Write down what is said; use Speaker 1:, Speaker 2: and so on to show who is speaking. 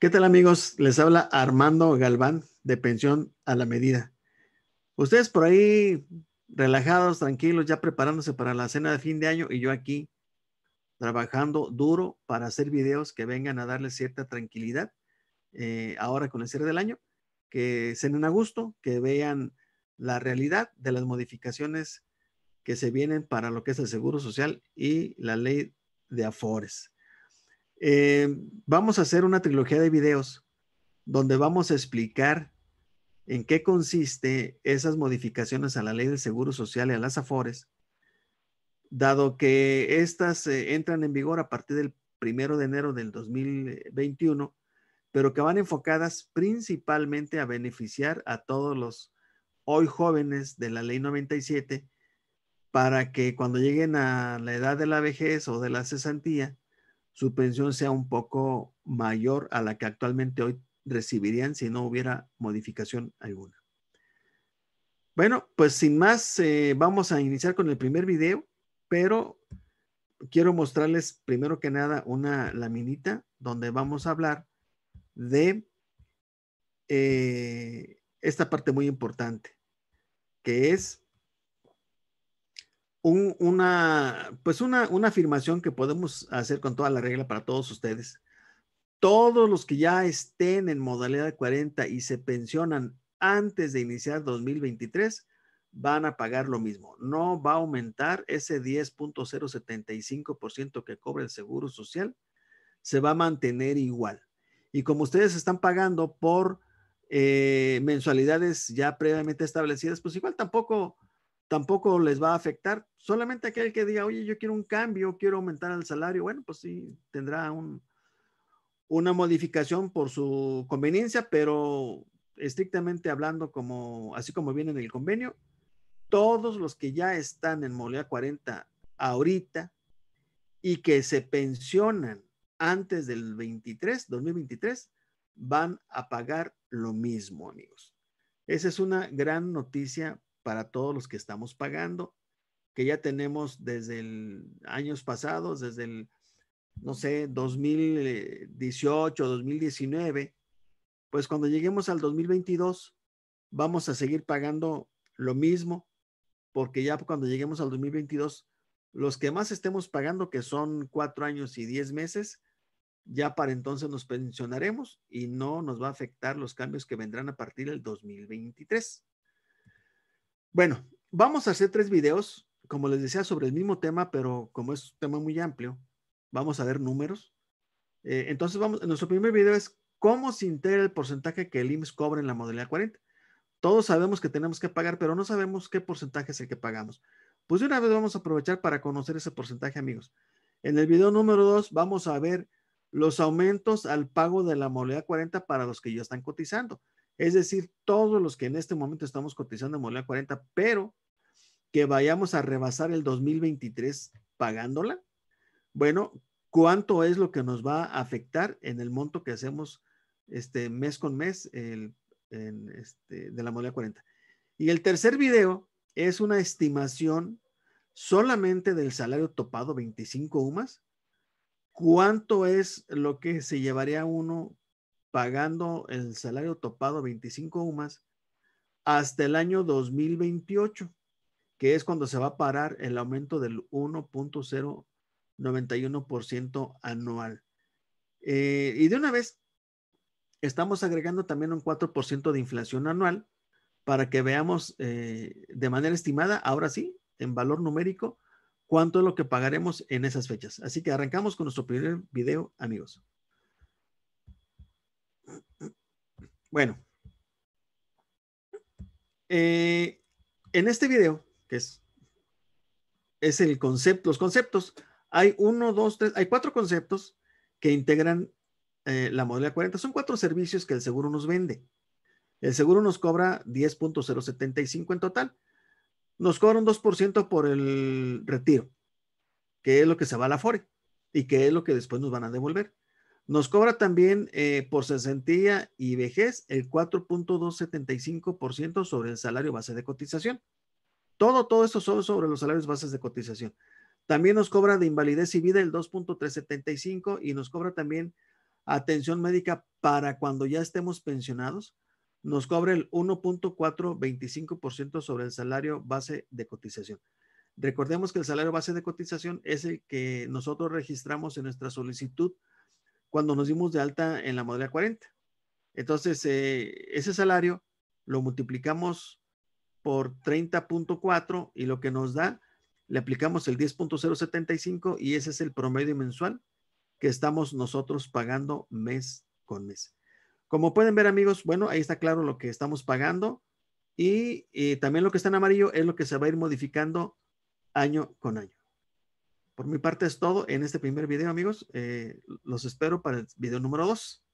Speaker 1: ¿Qué tal amigos? Les habla Armando Galván de Pensión a la Medida. Ustedes por ahí relajados, tranquilos, ya preparándose para la cena de fin de año y yo aquí trabajando duro para hacer videos que vengan a darles cierta tranquilidad eh, ahora con el cierre del año, que cenen a gusto, que vean la realidad de las modificaciones que se vienen para lo que es el Seguro Social y la ley de Afores. Eh, vamos a hacer una trilogía de videos donde vamos a explicar en qué consiste esas modificaciones a la ley del Seguro Social y a las AFORES, dado que estas eh, entran en vigor a partir del primero de enero del 2021, pero que van enfocadas principalmente a beneficiar a todos los hoy jóvenes de la ley 97 para que cuando lleguen a la edad de la vejez o de la cesantía su pensión sea un poco mayor a la que actualmente hoy recibirían si no hubiera modificación alguna. Bueno, pues sin más, eh, vamos a iniciar con el primer video, pero quiero mostrarles primero que nada una laminita donde vamos a hablar de eh, esta parte muy importante, que es una, pues una, afirmación que podemos hacer con toda la regla para todos ustedes. Todos los que ya estén en modalidad 40 y se pensionan antes de iniciar 2023 van a pagar lo mismo. No va a aumentar ese 10.075% que cobra el Seguro Social. Se va a mantener igual. Y como ustedes están pagando por eh, mensualidades ya previamente establecidas, pues igual tampoco tampoco les va a afectar. Solamente aquel que diga, oye, yo quiero un cambio, quiero aumentar el salario, bueno, pues sí, tendrá un, una modificación por su conveniencia, pero estrictamente hablando, como, así como viene en el convenio, todos los que ya están en molea 40 ahorita y que se pensionan antes del 23, 2023, van a pagar lo mismo, amigos. Esa es una gran noticia para todos los que estamos pagando, que ya tenemos desde el, años pasados, desde el, no sé, 2018, 2019, pues cuando lleguemos al 2022 vamos a seguir pagando lo mismo, porque ya cuando lleguemos al 2022, los que más estemos pagando, que son cuatro años y diez meses, ya para entonces nos pensionaremos y no nos va a afectar los cambios que vendrán a partir del 2023. Bueno, vamos a hacer tres videos, como les decía, sobre el mismo tema, pero como es un tema muy amplio, vamos a ver números. Eh, entonces, vamos, nuestro primer video es cómo se integra el porcentaje que el IMSS cobra en la modalidad 40. Todos sabemos que tenemos que pagar, pero no sabemos qué porcentaje es el que pagamos. Pues de una vez vamos a aprovechar para conocer ese porcentaje, amigos. En el video número 2 vamos a ver los aumentos al pago de la modalidad 40 para los que ya están cotizando. Es decir, todos los que en este momento estamos cotizando en moneda 40, pero que vayamos a rebasar el 2023 pagándola, bueno, ¿cuánto es lo que nos va a afectar en el monto que hacemos este mes con mes este, de la moneda 40? Y el tercer video es una estimación solamente del salario topado 25 UMAS. ¿Cuánto es lo que se llevaría uno pagando el salario topado 25 UMAS hasta el año 2028, que es cuando se va a parar el aumento del 1.091% anual. Eh, y de una vez, estamos agregando también un 4% de inflación anual para que veamos eh, de manera estimada, ahora sí, en valor numérico, cuánto es lo que pagaremos en esas fechas. Así que arrancamos con nuestro primer video, amigos. Bueno, eh, en este video, que es, es el concepto, los conceptos, hay uno, dos, tres, hay cuatro conceptos que integran eh, la modalidad 40. Son cuatro servicios que el seguro nos vende. El seguro nos cobra 10.075 en total. Nos cobra un 2% por el retiro, que es lo que se va a la FORE y que es lo que después nos van a devolver. Nos cobra también eh, por sesentía y vejez el 4.275% sobre el salario base de cotización. Todo, todo esto solo sobre los salarios bases de cotización. También nos cobra de invalidez y vida el 2.375 y nos cobra también atención médica para cuando ya estemos pensionados. Nos cobra el 1.425% sobre el salario base de cotización. Recordemos que el salario base de cotización es el que nosotros registramos en nuestra solicitud cuando nos dimos de alta en la modalidad 40. Entonces, eh, ese salario lo multiplicamos por 30.4 y lo que nos da, le aplicamos el 10.075 y ese es el promedio mensual que estamos nosotros pagando mes con mes. Como pueden ver, amigos, bueno, ahí está claro lo que estamos pagando y eh, también lo que está en amarillo es lo que se va a ir modificando año con año. Por mi parte es todo en este primer video, amigos. Eh, los espero para el video número 2.